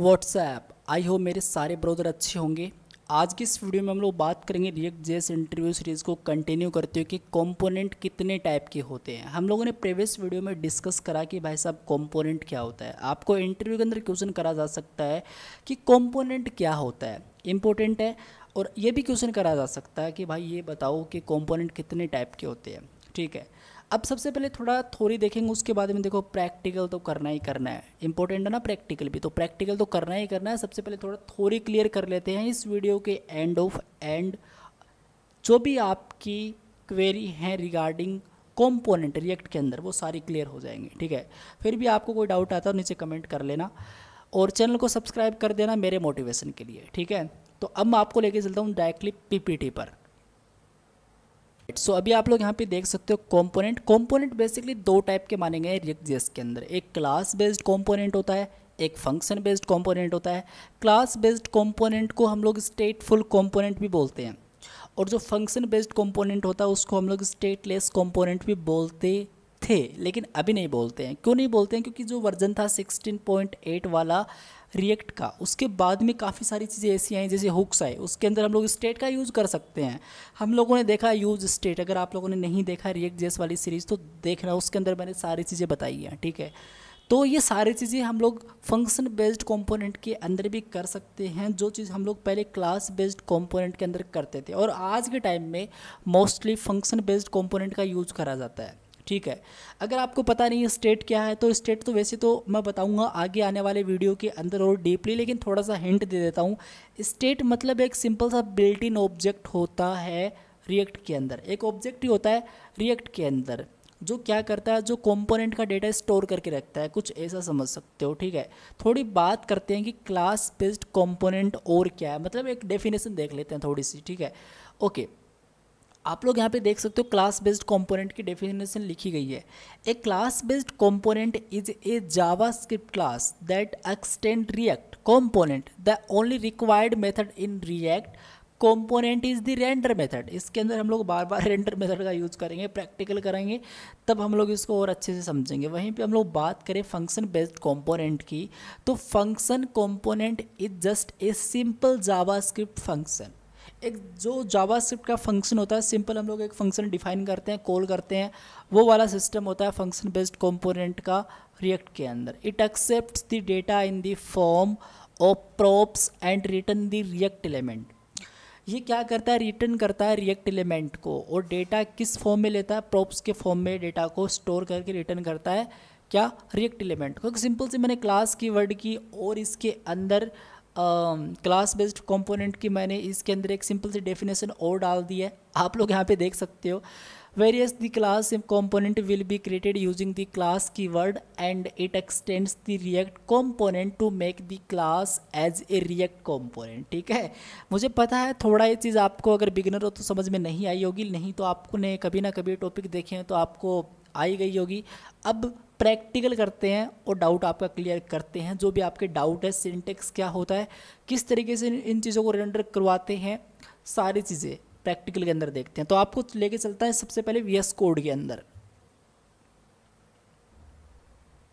WhatsApp I hope मेरे सारे brother अच्छे होंगे आज की इस वीडियो में हम लोग बात करेंगे रिएक्ट जेस इंटरव्यू सीरीज़ को कंटिन्यू करते हुए कि कंपोनेंट कितने टाइप के होते हैं हम लोगों ने प्रीवियस वीडियो में डिस्कस करा कि भाई साहब कंपोनेंट क्या होता है आपको इंटरव्यू के अंदर क्वेश्चन करा जा सकता है कि कॉम्पोनेंट क्या होता है इम्पोर्टेंट है और ये भी क्वेश्चन करा जा सकता है कि भाई ये बताओ कि कॉम्पोनेंट कितने टाइप के होते हैं ठीक है अब सबसे पहले थोड़ा थोड़ी देखेंगे उसके बाद में देखो प्रैक्टिकल तो करना ही करना है इंपॉर्टेंट है ना प्रैक्टिकल भी तो प्रैक्टिकल तो करना ही करना है सबसे पहले थोड़ा थोड़ी क्लियर कर लेते हैं इस वीडियो के एंड ऑफ एंड जो भी आपकी क्वेरी हैं रिगार्डिंग कॉम्पोनेंट रिएक्ट के अंदर वो सारी क्लियर हो जाएंगे ठीक है फिर भी आपको कोई डाउट आता है नीचे कमेंट कर लेना और चैनल को सब्सक्राइब कर देना मेरे मोटिवेशन के लिए ठीक है तो अब मैं आपको लेके चलता हूँ डायरेक्टली पीपीटी पर सो अभी आप लोग यहाँ पे देख सकते हो कंपोनेंट कंपोनेंट बेसिकली दो टाइप के माने गए रिएक्ट जेस के अंदर एक क्लास बेस्ड कंपोनेंट होता है एक फंक्शन बेस्ड कंपोनेंट होता है क्लास बेस्ड कंपोनेंट को हम लोग स्टेटफुल कंपोनेंट भी बोलते हैं और जो फंक्शन बेस्ड कंपोनेंट होता है उसको हम लोग स्टेटलेस कॉम्पोनेंट भी बोलते थे लेकिन अभी नहीं बोलते हैं क्यों नहीं बोलते हैं क्योंकि जो वर्जन था 16.8 वाला रिएक्ट का उसके बाद में काफ़ी सारी चीज़ें ऐसी आई जैसे हुक्स आए उसके अंदर हम लोग स्टेट का यूज़ कर सकते हैं हम लोगों ने देखा यूज़ स्टेट अगर आप लोगों ने नहीं देखा रिएक्ट जेस वाली सीरीज़ तो देखना उसके अंदर मैंने सारी चीज़ें बताई हैं ठीक है तो ये सारी चीज़ें हम लोग फंक्शन बेस्ड कंपोनेंट के अंदर भी कर सकते हैं जो चीज़ हम लोग पहले क्लास बेस्ड कंपोनेंट के अंदर करते थे और आज के टाइम में मोस्टली फंक्शन बेस्ड कंपोनेंट का यूज़ करा जाता है ठीक है अगर आपको पता नहीं है स्टेट क्या है तो स्टेट तो वैसे तो मैं बताऊँगा आगे आने वाले वीडियो के अंदर और डीपली लेकिन थोड़ा सा हिंट दे देता हूँ स्टेट मतलब एक सिंपल सा बिल्ट इन ऑब्जेक्ट होता है रिएक्ट के अंदर एक ऑब्जेक्ट ही होता है रिएक्ट के अंदर जो क्या करता है जो कंपोनेंट का डेटा स्टोर करके रखता है कुछ ऐसा समझ सकते हो ठीक है थोड़ी बात करते हैं कि क्लास बेस्ड कंपोनेंट और क्या है मतलब एक डेफिनेशन देख लेते हैं थोड़ी सी ठीक है ओके आप लोग यहाँ पे देख सकते हो क्लास बेस्ड कंपोनेंट की डेफिनेशन लिखी गई है a class based component is a JavaScript class that extend React component the only required method in React component is the render method इसके अंदर हम लोग बार बार रेंडर मेथड का यूज़ करेंगे प्रैक्टिकल करेंगे तब हम लोग इसको और अच्छे से समझेंगे वहीं पे हम लोग बात करें फंक्शन बेस्ड कंपोनेंट की तो function component is just a simple JavaScript function एक जो जावा का फंक्शन होता है सिंपल हम लोग एक फंक्शन डिफाइन करते हैं कॉल करते हैं वो वाला सिस्टम होता है फंक्शन बेस्ड कंपोनेंट का रिएक्ट के अंदर it accept the data in the form of props and return the React element ये क्या करता है रिटर्न करता है रिएक्ट एलिमेंट को और डेटा किस फॉर्म में लेता है प्रॉप्स के फॉर्म में डेटा को स्टोर करके रिटर्न करता है क्या रिएक्ट एलिमेंट क्योंकि सिंपल से मैंने क्लास की वर्ड की और इसके अंदर क्लास बेस्ड कॉम्पोनेंट की मैंने इसके अंदर एक सिंपल सी डेफिनेशन और डाल दी है आप लोग यहाँ पे देख सकते हो various the class component will be created using the class keyword and it extends the React component to make the class as a React component ठीक है मुझे पता है थोड़ा ये चीज़ आपको अगर बिगनर हो तो समझ में नहीं आई होगी नहीं तो आपने कभी ना कभी टॉपिक देखे हैं तो आपको आई गई होगी अब प्रैक्टिकल करते हैं और डाउट आपका क्लियर करते हैं जो भी आपके डाउट है सिंटेक्स क्या होता है किस तरीके से इन चीज़ों को रेंडर करवाते हैं सारी चीज़ें प्रैक्टिकल के अंदर देखते हैं तो आपको लेके चलता है सबसे पहले वी कोड के अंदर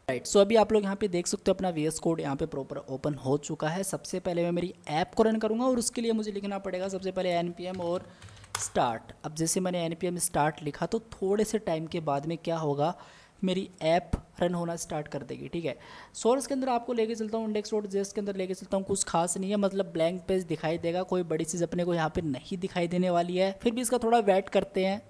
राइट right, सो so अभी आप लोग यहाँ पे देख सकते हो अपना वी कोड यहाँ पे प्रॉपर ओपन हो चुका है सबसे पहले मैं मेरी ऐप को रन करूँगा और उसके लिए मुझे लिखना पड़ेगा सबसे पहले एन और स्टार्ट अब जैसे मैंने एन पी एम स्टार्ट लिखा तो थोड़े से टाइम के बाद में क्या होगा मेरी ऐप रन होना स्टार्ट कर देगी ठीक है सोर्स के अंदर आपको लेके चलता हूँ इंडेक्स डॉट जेस के अंदर लेके चलता हूँ कुछ खास नहीं है मतलब ब्लैंक पेज दिखाई देगा कोई बड़ी चीज़ अपने को यहाँ पर नहीं दिखाई देने वाली है फिर भी इसका थोड़ा वेट करते हैं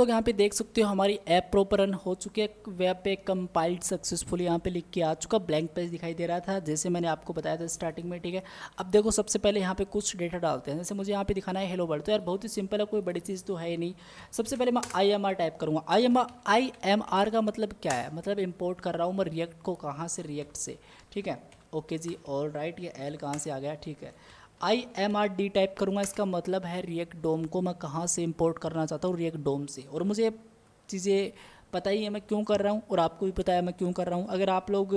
लोग यहाँ पे देख सकते हो हमारी ऐप प्रॉपर रन हो चुकी है वेब पे कंपाइल्ड सक्सेसफुली यहाँ पे लिख के आ चुका ब्लैंक पेज दिखाई दे रहा था जैसे मैंने आपको बताया था स्टार्टिंग में ठीक है अब देखो सबसे पहले यहाँ पे कुछ डेटा डालते हैं जैसे मुझे यहाँ पे दिखाना है हेलो वर्ल्ड तो यार बहुत ही सिंपल है कोई बड़ी चीज़ तो है ही नहीं सबसे पहले मैं आई एम आर टाइप करूँगा I M I M R का मतलब क्या है मतलब इम्पोर्ट कर रहा हूँ मैं रिएक्ट को कहाँ से रिएक्ट से ठीक है ओके जी ऑल राइट ये एल कहाँ से आ गया ठीक है I M R D type करूँगा इसका मतलब है रिएक्ट डोम को मैं कहाँ से इम्पोर्ट करना चाहता हूँ रिएक्ट डोम से और मुझे चीज़ें पता ही है मैं क्यों कर रहा हूँ और आपको भी पता है मैं क्यों कर रहा हूँ अगर आप लोग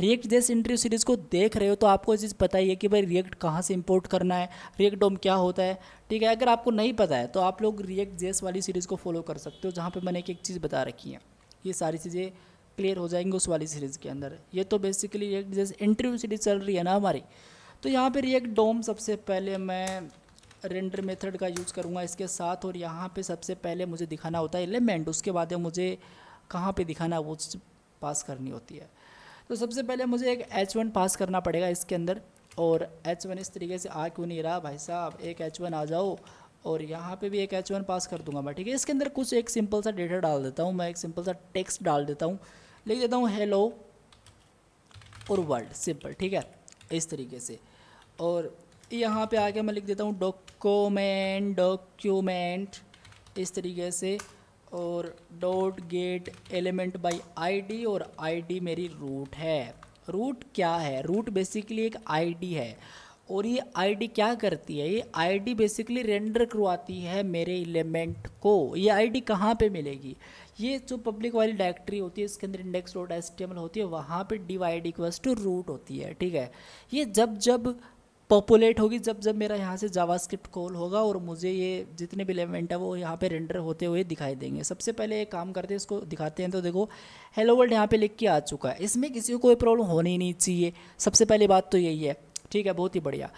रिएक्ट जैस इंटरव्यू सीरीज़ को देख रहे हो तो आपको चीज़ पता ही है कि भाई रिएक्ट कहाँ से इम्पोर्ट करना है रिएक्ट डोम क्या होता है ठीक है अगर आपको नहीं पता है तो आप लोग रिएक्ट जेस वाली सीरीज़ को फॉलो कर सकते हो जहाँ पर मैंने एक एक चीज़ बता रखी है ये सारी चीज़ें क्लियर हो जाएंगी उस वाली सीरीज़ के अंदर ये तो basically React JS interview series चल रही है ना हमारी तो यहाँ पर रिएक्ट डोम सबसे पहले मैं रेंडर मेथड का यूज़ करूँगा इसके साथ और यहाँ पे सबसे पहले मुझे दिखाना होता है एलिमेंट उसके बाद मुझे कहाँ पे दिखाना वो पास करनी होती है तो सबसे पहले मुझे एक एच वन पास करना पड़ेगा इसके अंदर और एच वन इस तरीके से आ क्यों नहीं रहा भाई साहब एक एच वन आ जाओ और यहाँ पे भी एक एच वन पास कर दूंगा मैं ठीक है इसके अंदर कुछ एक सिंपल सा डेटा डाल देता हूँ मैं एक सिंपल सा टेक्स्ट डाल देता हूँ लिख देता हूँ हेलो और वर्ल्ड सिंपल ठीक है इस तरीके से और यहाँ पे आके मैं लिख देता हूँ डॉक्यूमेंट डॉक्यूमेंट इस तरीके से और dot get element by ID और आईडी मेरी रूट है रूट क्या है रूट बेसिकली एक आईडी है और ये आईडी क्या करती है ये आईडी बेसिकली रेंडर करवाती है मेरे एलिमेंट को ये आईडी कहाँ पर मिलेगी ये जो पब्लिक वाली डायरेक्टरी होती है इसके अंदर इंडेक्स रोड एस होती है वहाँ पे D Y D equals to root होती है ठीक है ये जब जब पॉपुलेट होगी जब जब मेरा यहाँ से जावास्क्रिप्ट कॉल होगा और मुझे ये जितने भी एलिमेंट है वो यहाँ पे रेंडर होते हुए दिखाई देंगे सबसे पहले एक काम करते हैं इसको दिखाते हैं तो देखो हेलो वर्ल्ड यहाँ पे लिख के आ चुका है इसमें किसी को कोई प्रॉब्लम होनी नहीं चाहिए सबसे पहली बात तो यही है ठीक है बहुत ही बढ़िया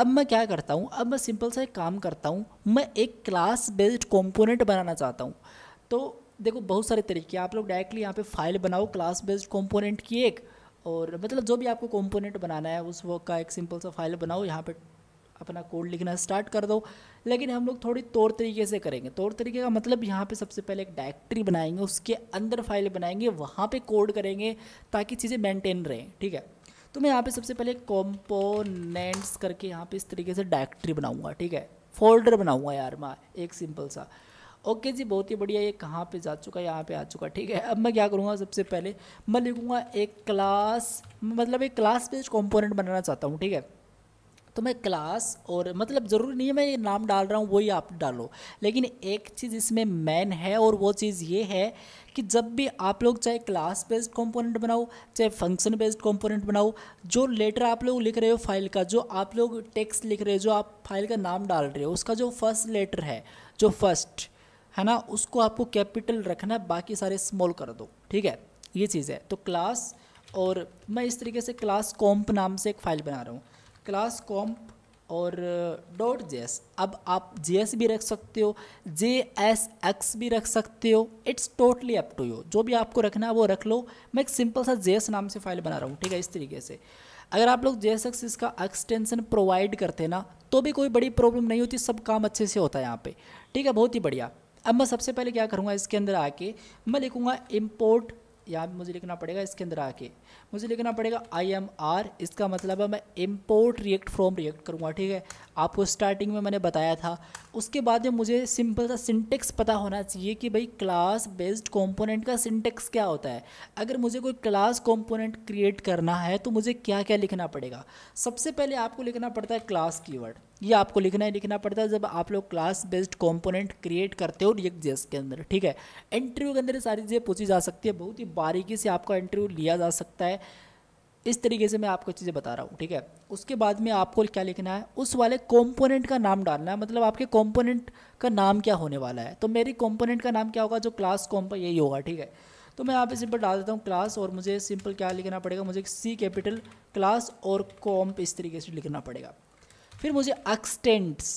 अब मैं क्या करता हूँ अब मैं सिंपल सा एक काम करता हूँ मैं एक क्लास बेस्ड कॉम्पोनेंट बनाना चाहता हूँ तो देखो बहुत सारे तरीके आप लोग डायरेक्टली यहाँ पे फाइल बनाओ क्लास बेस्ड कॉम्पोनेंट की एक और मतलब जो भी आपको कॉम्पोनेंट बनाना है उस वर्क का एक सिंपल सा फाइल बनाओ यहाँ पर अपना कोड लिखना स्टार्ट कर दो लेकिन हम लोग थोड़ी तौर तरीके से करेंगे तौर तरीके का मतलब यहाँ पे सबसे पहले एक डायरेक्टरी बनाएंगे उसके अंदर फाइल बनाएंगे वहाँ पे कोड करेंगे ताकि चीज़ें मेंटेन रहें ठीक है तो मैं यहाँ पे सबसे पहले कॉम्पोनेंट्स करके यहाँ पे इस तरीके से डायरेक्टरी बनाऊँगा ठीक है फोल्डर बनाऊँगा यार माँ एक सिंपल सा ओके जी बहुत ही बढ़िया ये कहाँ पे जा चुका है यहाँ पे आ चुका ठीक है अब मैं क्या करूँगा सबसे पहले मैं लिखूँगा एक क्लास मतलब एक क्लास बेस्ड कॉम्पोनेंट बनाना चाहता हूँ ठीक है तो मैं क्लास और मतलब ज़रूरी नहीं है मैं ये नाम डाल रहा हूँ वही आप डालो लेकिन एक चीज़ इसमें मेन है और वो चीज़ ये है कि जब भी आप लोग चाहे क्लास बेस्ड कंपोनेंट बनाओ चाहे फंक्शन बेस्ड कंपोनेंट बनाओ जो लेटर आप लोग लिख रहे हो फाइल का जो आप लोग टेक्स्ट लिख रहे हो जो आप फाइल का नाम डाल रहे हो उसका जो फर्स्ट लेटर है जो फर्स्ट है ना उसको आपको कैपिटल रखना है बाकी सारे स्मॉल कर दो ठीक है ये चीज़ है तो क्लास और मैं इस तरीके से क्लास कॉम्प नाम से एक फ़ाइल बना रहा हूँ क्लास कॉम्प और डॉट जे एस अब आप जे एस भी रख सकते हो जे एस एक्स भी रख सकते हो it's totally up to you जो भी आपको रखना है वो रख लो मैं एक सिंपल सा जे एस नाम से फाइल बना रहा हूँ ठीक है इस तरीके से अगर आप लोग जे एस एक्स इसका एक्सटेंशन प्रोवाइड करते ना तो भी कोई बड़ी प्रॉब्लम नहीं होती सब काम अच्छे से होता है यहाँ पे ठीक है बहुत ही बढ़िया अब मैं सबसे पहले क्या करूँगा इसके अंदर आके मैं लिखूँगा इम्पोर्ट यहाँ मुझे लिखना पड़ेगा इसके अंदर आके मुझे लिखना पड़ेगा आई एम आर इसका मतलब है मैं इम्पोर्ट रिएक्ट फ्रॉम रिएक्ट करूँगा ठीक है आपको स्टार्टिंग में मैंने बताया था उसके बाद में मुझे सिंपल सा सिंटेक्स पता होना चाहिए कि भाई क्लास बेस्ड कॉम्पोनेंट का सिंटेक्स क्या होता है अगर मुझे कोई क्लास कॉम्पोनेंट क्रिएट करना है तो मुझे क्या क्या लिखना पड़ेगा सबसे पहले आपको लिखना पड़ता है क्लास वर्ड ये आपको लिखना ही लिखना पड़ता है जब आप लोग क्लास बेस्ड कॉम्पोनेंट क्रिएट करते हो रिएक्ट जेस के अंदर ठीक है इंटरव्यू के अंदर सारी चीज़ें पूछी जा सकती है बहुत ही बारीकी से आपका इंटरव्यू लिया जा सकता है सकता है इस तरीके से मैं आपको चीज़ें बता रहा हूँ ठीक है उसके बाद में आपको क्या लिखना है उस वाले कॉम्पोनेंट का नाम डालना है मतलब आपके कॉम्पोनेंट का नाम क्या होने वाला है तो मेरी कॉम्पोनेंट का नाम क्या होगा जो क्लास कॉम्प यही होगा ठीक है तो मैं यहाँ पे सिंपल डाल देता हूँ क्लास और मुझे सिंपल क्या लिखना पड़ेगा मुझे सी कैपिटल क्लास और कॉम्प इस तरीके से लिखना पड़ेगा फिर मुझे एक्सटेंट्स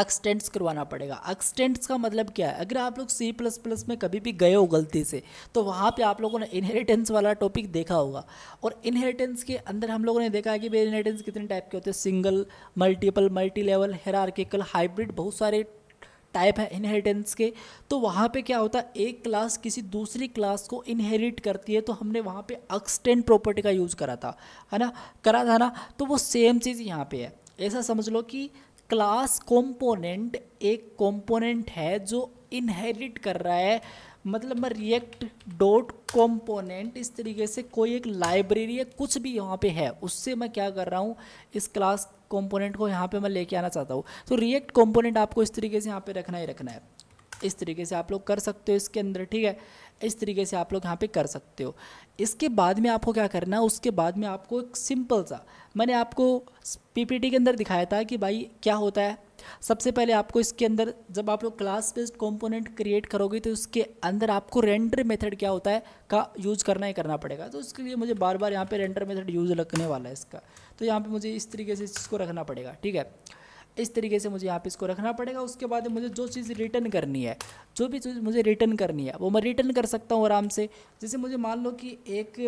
एक्सटेंट्स करवाना पड़ेगा एक्सटेंट्स का मतलब क्या है अगर आप लोग सी प्लस प्लस में कभी भी गए हो गलती से तो वहाँ पे आप लोगों ने इनहेरिटेंस वाला टॉपिक देखा होगा और इनहेरिटेंस के अंदर हम लोगों ने देखा है कि भाई इनहेरिटेंस कितने टाइप के होते हैं single multiple multi level hierarchical hybrid बहुत सारे टाइप है इनहेरिटेंस के तो वहाँ पे क्या होता है एक क्लास किसी दूसरी क्लास को इनहेरिट करती है तो हमने वहाँ पे एक्सटेंड प्रॉपर्टी का यूज़ करा था है ना करा था ना तो वो सेम चीज़ यहाँ पे है ऐसा समझ लो कि क्लास कंपोनेंट एक कंपोनेंट है जो इनहेरिट कर रहा है मतलब मैं रिएक्ट डॉट कॉम्पोनेंट इस तरीके से कोई एक लाइब्रेरी या कुछ भी यहाँ पे है उससे मैं क्या कर रहा हूँ इस क्लास कॉम्पोनेंट को यहाँ पे मैं लेके आना चाहता हूँ तो रिएक्ट कॉम्पोनेंट आपको इस तरीके से यहाँ पे रखना ही रखना है इस तरीके से आप लोग कर सकते हो इसके अंदर ठीक है इस तरीके से आप लोग यहाँ पे कर सकते हो इसके बाद में आपको क्या करना है उसके बाद में आपको एक सिंपल सा मैंने आपको पीपीटी के अंदर दिखाया था कि भाई क्या होता है सबसे पहले आपको इसके अंदर जब आप लोग क्लास बेस्ड कंपोनेंट क्रिएट करोगे तो उसके अंदर आपको रेंडर मेथड क्या होता है का यूज़ करना ही करना पड़ेगा तो उसके लिए मुझे बार बार यहाँ पे रेंडर मेथड यूज़ रखने वाला है इसका तो यहाँ पे मुझे इस तरीके से इसको रखना पड़ेगा ठीक है इस तरीके से मुझे यहाँ पे इसको रखना पड़ेगा उसके बाद मुझे जो चीज़ रिटर्न करनी है जो भी चीज़ मुझे रिटर्न करनी है वो मैं रिटर्न कर सकता हूँ आराम से जैसे मुझे मान लो कि एक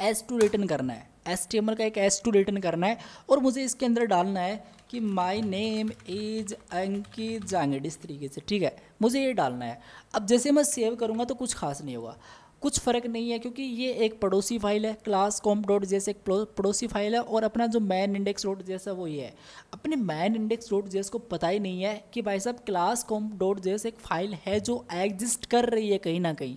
एस टू रिटर्न करना है एस टी एम एल का एक एस टू रिटर्न करना है और मुझे इसके अंदर डालना है कि my name is Ankit Jangar इस तरीके से ठीक है मुझे ये डालना है अब जैसे मैं सेव करूँगा तो कुछ खास नहीं होगा कुछ फ़र्क नहीं है क्योंकि ये एक पड़ोसी फाइल है क्लास कॉम डॉट जेस एक पड़ोसी फाइल है और अपना जो मैन इंडेक्स डॉट जैसा वो ये है अपने मैन इंडेक्स डॉट जेस को पता ही नहीं है कि भाई साहब क्लास कॉम डॉट जेस एक फ़ाइल है जो एग्जिस्ट कर रही है कहीं ना कहीं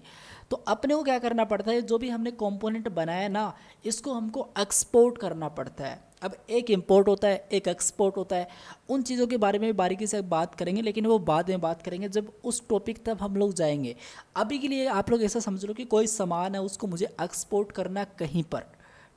तो अपने को क्या करना पड़ता है जो भी हमने कंपोनेंट बनाया ना इसको हमको एक्सपोर्ट करना पड़ता है अब एक इम्पोर्ट होता है एक एक्सपोर्ट होता है उन चीज़ों के बारे में भी बारीकी से बात करेंगे लेकिन वो बाद में बात करेंगे जब उस टॉपिक तक हम लोग जाएंगे अभी के लिए आप लोग ऐसा समझ लो कि कोई सामान है उसको मुझे एक्सपोर्ट करना कहीं पर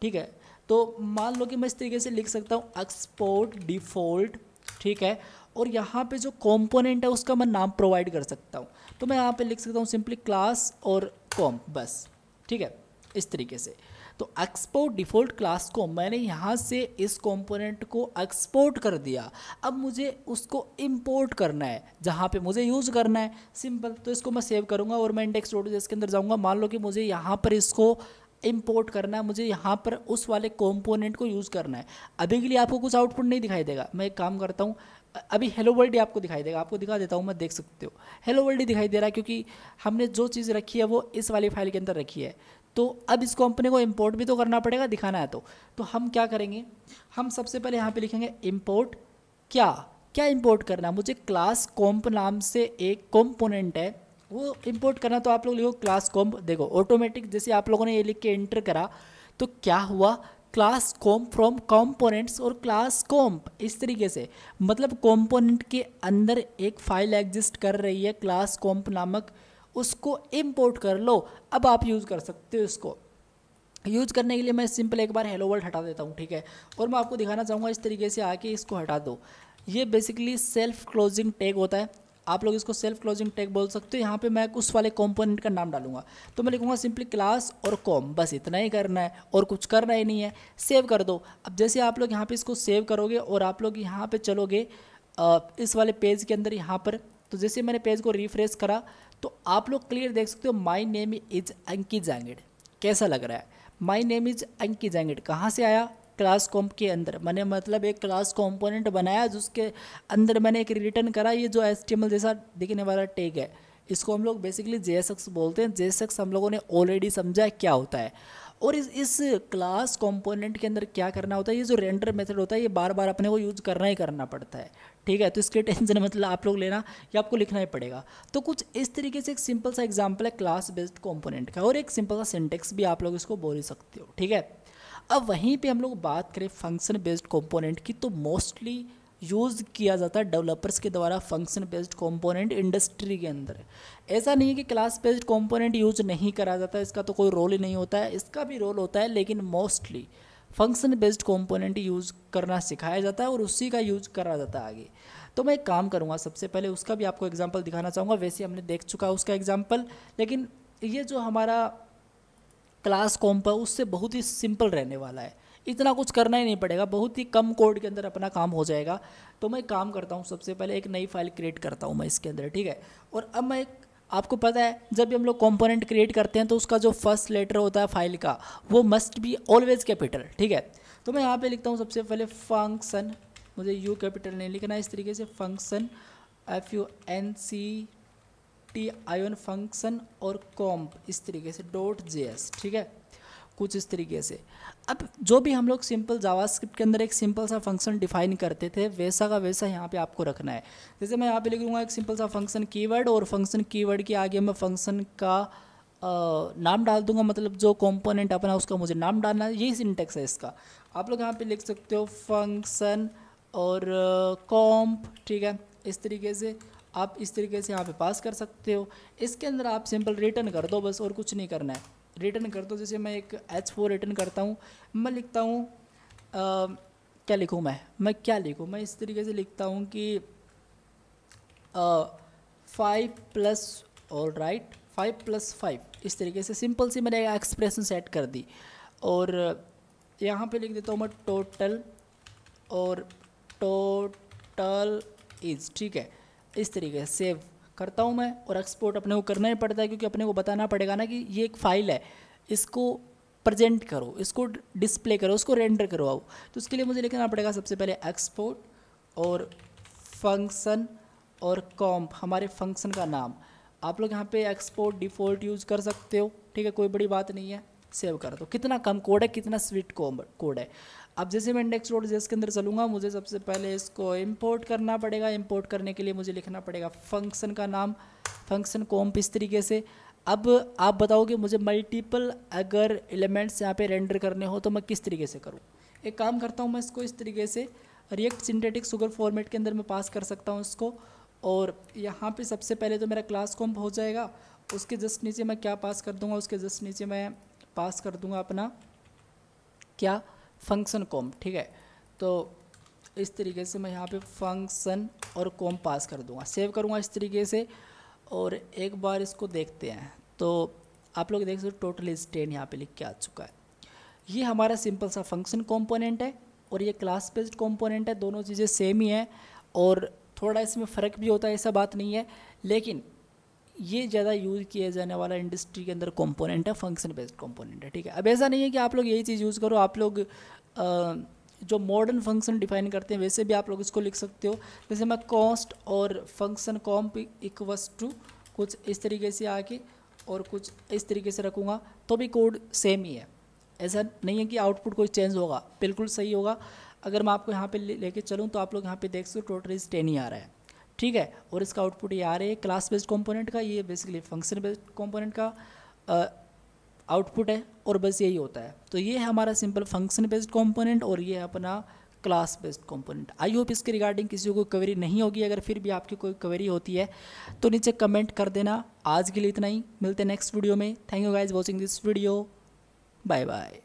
ठीक है तो मान लो कि मैं इस तरीके से लिख सकता हूँ एक्सपोर्ट डिफ़ॉल्ट ठीक है और यहाँ पे जो कंपोनेंट है उसका मैं नाम प्रोवाइड कर सकता हूँ तो मैं यहाँ पे लिख सकता हूँ सिंपली क्लास और कॉम बस ठीक है इस तरीके से तो एक्सपोर्ट डिफ़ॉल्ट क्लास को मैंने यहाँ से इस कंपोनेंट को एक्सपोर्ट कर दिया अब मुझे उसको इंपोर्ट करना है जहाँ पे मुझे यूज़ करना है सिंपल तो इसको मैं सेव करूँगा और मैं इंडेक्स रोड के अंदर जाऊँगा मान लो कि मुझे यहाँ पर इसको इम्पोर्ट करना है मुझे यहाँ पर उस वाले कॉम्पोनेंट को यूज़ करना है अभी के लिए आपको कुछ आउटपुट नहीं दिखाई देगा मैं एक काम करता हूँ अभी हेलो वर्ल्ड ही आपको दिखाई देगा आपको दिखा देता हूँ मैं देख सकते हो हेलो वर्ल्ड ही दिखाई दे रहा है क्योंकि हमने जो चीज़ रखी है वो इस वाली फाइल के अंदर रखी है तो अब इसको अपने को इम्पोर्ट भी तो करना पड़ेगा दिखाना है तो तो हम क्या करेंगे हम सबसे पहले यहाँ पे लिखेंगे इम्पोर्ट क्या क्या इम्पोर्ट करना है मुझे क्लास कॉम्प नाम से एक कॉम्पोनेंट है वो इम्पोर्ट करना तो आप लोग लिखो क्लास कॉम्प देखो ऑटोमेटिक जैसे आप लोगों ने ये लिख के एंटर करा तो क्या हुआ क्लास कॉम्प फ्रॉम कॉम्पोनेंट्स और क्लास कॉम्प इस तरीके से मतलब कॉम्पोनेंट के अंदर एक फाइल एग्जिस्ट कर रही है क्लास कॉम्प नामक उसको इम्पोर्ट कर लो अब आप यूज़ कर सकते हो इसको यूज करने के लिए मैं सिंपल एक बार हेलो वर्ल्ड हटा देता हूँ ठीक है और मैं आपको दिखाना चाहूँगा इस तरीके से आके इसको हटा दो ये बेसिकली सेल्फ क्लोजिंग टैग होता है आप लोग इसको सेल्फ क्लोजिंग टैग बोल सकते हो यहाँ पे मैं उस वाले कॉम्पोनेंट का नाम डालूंगा तो मैं लिखूंगा सिंपली क्लास और कॉम बस इतना ही करना है और कुछ करना ही नहीं है सेव कर दो अब जैसे आप लोग यहाँ पर इसको सेव करोगे और आप लोग यहाँ पर चलोगे इस वाले पेज के अंदर यहाँ पर तो जैसे मैंने पेज को रिफ्रेश करा तो आप लोग क्लियर देख सकते हो माई नेम इज़ अंकित जैंगड कैसा लग रहा है माई नेम इज़ अंकित जैंगड कहाँ से आया क्लास कॉम्प के अंदर मैंने मतलब एक क्लास कॉम्पोनेंट बनाया जिसके अंदर मैंने एक रिटर्न करा ये जो एस जैसा दिखने वाला टेग है इसको हम लोग बेसिकली जे बोलते हैं जे हम लोगों ने ऑलरेडी समझा क्या होता है और इस इस क्लास कंपोनेंट के अंदर क्या करना होता है ये जो रेंडर मेथड होता है ये बार बार अपने को यूज़ करना ही करना पड़ता है ठीक है तो इसके टेंशन मतलब आप लोग लेना या आपको लिखना ही पड़ेगा तो कुछ इस तरीके से एक सिंपल सा एग्जाम्पल है क्लास बेस्ड कॉम्पोनेंट का और एक सिंपल सा सिंटेक्स भी आप लोग इसको बोल सकते हो ठीक है अब वहीं पे हम लोग बात करें फंक्शन बेस्ड कंपोनेंट की तो मोस्टली यूज़ किया जाता है डेवलपर्स के द्वारा फंक्शन बेस्ड कंपोनेंट इंडस्ट्री के अंदर ऐसा नहीं है कि क्लास बेस्ड कंपोनेंट यूज नहीं करा जाता इसका तो कोई रोल ही नहीं होता है इसका भी रोल होता है लेकिन mostly function based component use करना सिखाया जाता है और उसी का यूज़ करा जाता है आगे तो मैं एक काम करूँगा सबसे पहले उसका भी आपको एग्जाम्पल दिखाना चाहूँगा वैसे हमने देख चुका उसका एग्जाम्पल लेकिन ये जो हमारा क्लास कॉम्प है उससे बहुत ही सिंपल रहने वाला है इतना कुछ करना ही नहीं पड़ेगा बहुत ही कम कोड के अंदर अपना काम हो जाएगा तो मैं काम करता हूँ सबसे पहले एक नई फाइल क्रिएट करता हूँ मैं इसके अंदर ठीक है और अब मैं आपको पता है जब भी हम लोग कॉम्पोनेंट क्रिएट करते हैं तो उसका जो फर्स्ट लेटर होता है फाइल का वो मस्ट बी ऑलवेज कैपिटल ठीक है तो मैं यहाँ पे लिखता हूँ सबसे पहले फंक्शन मुझे यू कैपिटल नहीं लिखना है इस तरीके से function F U N C T आयन फंक्शन और कॉम्प इस तरीके से डॉट जे ठीक है कुछ इस तरीके से अब जो भी हम लोग सिंपल जावास्क्रिप्ट के अंदर एक सिंपल सा फंक्शन डिफाइन करते थे वैसा का वैसा यहाँ पे आपको रखना है जैसे मैं यहाँ पे लिख लूँगा एक सिंपल सा फंक्शन कीवर्ड और फंक्शन कीवर्ड के आगे मैं फंक्शन का आ, नाम डाल दूंगा मतलब जो कंपोनेंट अपना उसका मुझे नाम डालना है यही सिंटेक्स है इसका आप लोग यहाँ पर लिख सकते हो फंक्शन और कॉम्प ठीक है इस तरीके से आप इस तरीके से यहाँ पे पास कर सकते हो इसके अंदर आप सिंपल रिटर्न कर दो बस और कुछ नहीं करना है रिटर्न कर दो जैसे मैं एक एच फोर रिटर्न करता हूँ मैं लिखता हूँ क्या लिखूँ मैं मैं क्या लिखूँ मैं इस तरीके से लिखता हूँ कि फाइव प्लस और राइट फाइव प्लस फाइव इस तरीके से सिंपल सी मैंने एक्सप्रेशन सेट कर दी और यहाँ पे लिख देता हूँ मैं टोटल और टोटल इज ठीक है इस तरीके से सेव करता हूँ मैं और एक्सपोर्ट अपने को करना ही पड़ता है क्योंकि अपने को बताना पड़ेगा ना कि ये एक फ़ाइल है इसको प्रजेंट करो इसको डिस्प्ले करो उसको रेंडर करवाओ तो उसके लिए मुझे लिखना पड़ेगा सबसे पहले एक्सपोर्ट और फंक्शन और कॉम्प हमारे फंक्शन का नाम आप लोग यहाँ पे एक्सपोर्ट डिफ़ॉल्ट यूज़ कर सकते हो ठीक है कोई बड़ी बात नहीं है सेव कर दो कितना कम कोड है कितना स्वीट कोड है अब जैसे मैं इंडेक्स रोड जैस के अंदर चलूँगा मुझे सबसे पहले इसको इम्पोर्ट करना पड़ेगा इम्पोर्ट करने के लिए मुझे लिखना पड़ेगा फंक्शन का नाम फंक्शन कॉम्प इस तरीके से अब आप बताओ कि मुझे मल्टीपल अगर एलिमेंट्स यहाँ पे रेंडर करने हो तो मैं किस तरीके से करूँ एक काम करता हूँ मैं इसको इस तरीके से रिएक्ट सिंथेटिक शुगर फॉर्मेट के अंदर मैं पास कर सकता हूँ इसको और यहाँ पे सबसे पहले तो मेरा क्लास कॉम्प हो जाएगा उसके जस्ट नीचे मैं क्या पास कर दूँगा उसके जस्ट नीचे मैं पास कर दूँगा अपना क्या फंक्शन कॉम ठीक है तो इस तरीके से मैं यहाँ पे फंक्शन और कॉम पास कर दूँगा सेव करूँगा इस तरीके से और एक बार इसको देखते हैं तो आप लोग देख सकते हो टोटल इज टेन यहाँ पे लिख के आ चुका है ये हमारा सिंपल सा फंक्शन कॉम्पोनेंट है और ये क्लास बेस्ड कॉम्पोनेंट है दोनों चीज़ें सेम ही हैं और थोड़ा इसमें फ़र्क भी होता है ऐसा बात नहीं है लेकिन ये ज़्यादा यूज़ किया जाने वाला इंडस्ट्री के अंदर कंपोनेंट है फंक्शन बेस्ड कंपोनेंट है ठीक है अब ऐसा नहीं है कि आप लोग यही चीज़ यूज़ करो आप लोग जो मॉडर्न फंक्शन डिफाइन करते हैं वैसे भी आप लोग इसको लिख सकते हो जैसे मैं कॉस्ट और फंक्शन कॉम्प इक्वस टू कुछ इस तरीके से आके और कुछ इस तरीके से रखूँगा तो भी कोड सेम ही है ऐसा नहीं है कि आउटपुट कोई चेंज होगा बिल्कुल सही होगा अगर मैं आपको यहाँ पे लेके चलूँ तो आप लोग यहाँ पे देख सकते हो टोटल इज टेन ही आ रहा है ठीक है और इसका आउटपुट ये आ रहा है क्लास बेस्ड कॉम्पोनेंट का ये बेसिकली फंक्शन बेस्ड कॉम्पोनेंट का आउटपुट है और बस यही होता है तो ये है हमारा सिंपल फंक्शन बेस्ड कॉम्पोनेंट और ये है अपना class based component I hope इसके रिगार्डिंग किसी को क्वेरी नहीं होगी अगर फिर भी आपकी कोई क्वेरी होती है तो नीचे कमेंट कर देना आज के लिए इतना ही मिलते हैं नेक्स्ट वीडियो में thank you guys watching this video bye bye